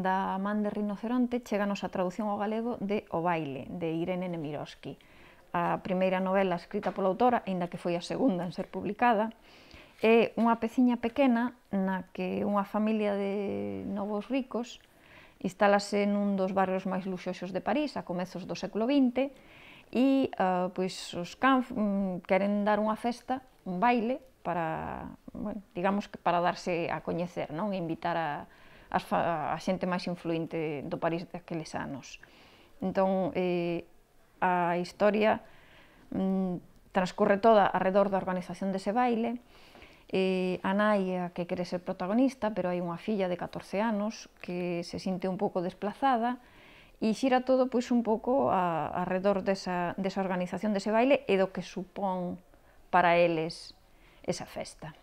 da man de rinoceronte cheganos a traducción ao galego de O baile, de Irene Nemirovsky. A primeira novela escrita pola autora, aínda que foi a segunda en ser publicada, é unha peciña pequena na que unha familia de novos ricos instálase nun dos barrios máis luxosos de París a comezos do século XX e uh, pois os can mm, queren dar unha festa, un baile para, bueno, digamos que para darse a coñecer, non? invitar a, as fa, a xente máis influente do París daqueles anos. Entón, eh, a historia mm, transcorre toda arredor da organización dese baile, Eh, a nai é a que quere ser protagonista, pero hai unha filla de 14 anos que se sinte un pouco desplazada e xira todo pois un pouco a, arredor desa, desa organización dese baile e do que supón para eles esa festa.